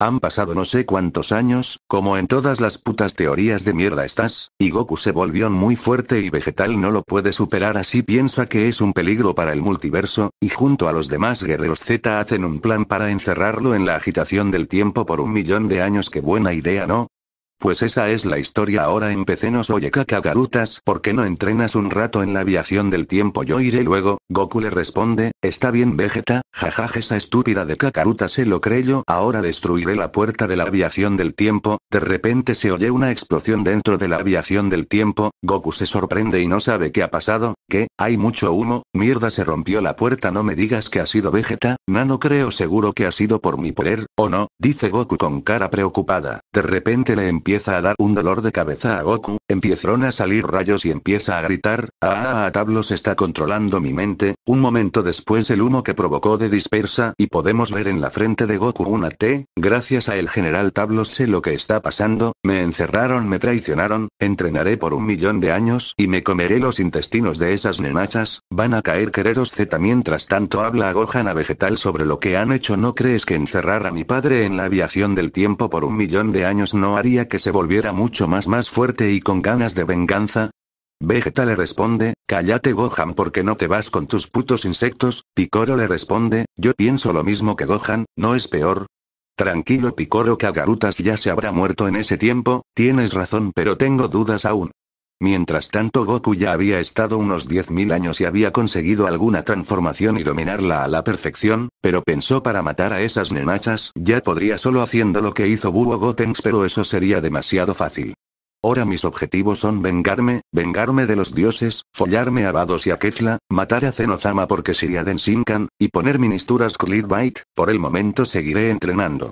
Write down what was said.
Han pasado no sé cuántos años, como en todas las putas teorías de mierda estás, y Goku se volvió muy fuerte y Vegetal no lo puede superar así piensa que es un peligro para el multiverso, y junto a los demás guerreros Z hacen un plan para encerrarlo en la agitación del tiempo por un millón de años que buena idea no, pues esa es la historia ahora empecemos oye Kakarutas ¿por qué no entrenas un rato en la aviación del tiempo? Yo iré luego, Goku le responde, está bien Vegeta, Jajaja esa estúpida de Kakaruta se lo creyó ahora destruiré la puerta de la aviación del tiempo, de repente se oye una explosión dentro de la aviación del tiempo, Goku se sorprende y no sabe qué ha pasado, que, hay mucho humo, mierda se rompió la puerta no me digas que ha sido Vegeta, no creo seguro que ha sido por mi poder, o no, dice Goku con cara preocupada, de repente le empieza a dar un dolor de cabeza a Goku, Empezaron a salir rayos y empieza a gritar, ah, ah, ah, Tablos está controlando mi mente, un momento después el humo que provocó de dispersa y podemos ver en la frente de Goku una T, gracias a el general Tablos sé lo que está pasando, me encerraron, me traicionaron, entrenaré por un millón de años y me comeré los intestinos de esas nenachas, van a caer quereros Z mientras tanto habla a Gohan a Vegetal sobre lo que han hecho no crees que encerrar a mi padre en la aviación del tiempo por un millón de años no haría que se volviera mucho más más fuerte y con ganas de venganza? Vegeta le responde, cállate Gohan porque no te vas con tus putos insectos, Picoro le responde, yo pienso lo mismo que Gohan, ¿no es peor? Tranquilo Picoro Kagarutas ya se habrá muerto en ese tiempo, tienes razón pero tengo dudas aún. Mientras tanto Goku ya había estado unos 10.000 años y había conseguido alguna transformación y dominarla a la perfección, pero pensó para matar a esas nenachas ya podría solo haciendo lo que hizo Buu Gotenks pero eso sería demasiado fácil. Ahora mis objetivos son vengarme, vengarme de los dioses, follarme a Vados y a Kefla, matar a Zenozama porque sería Densinkan, y poner ministuras Bite, por el momento seguiré entrenando.